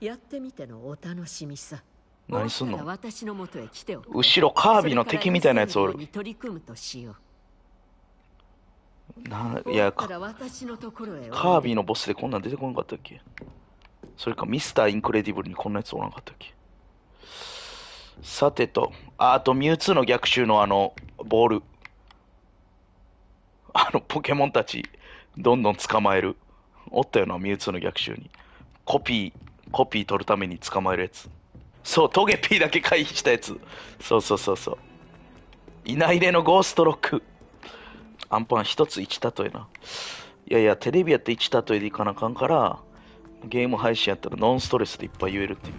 やってみてのお楽しみさ何すんの私の元へ来て後ろカービィの敵みたいなやつおる取り組むとしようないやカービィのボスでこんなん出てこなかったっけそれかミスターインクレディブルにこんなやつおらなかったっけさてとああとミュウツーの逆襲のあのボールあのポケモンたちどんどん捕まえるおったよなミュウツーの逆襲にコピーコピー取るために捕まえるやつそうトゲピーだけ回避したやつそうそうそうそういないれのゴーストロックアンパン1つ1例えないやいやテレビやって1例えでいかなあかんからゲーム配信やったらノンストレスでいっぱい言えるっていう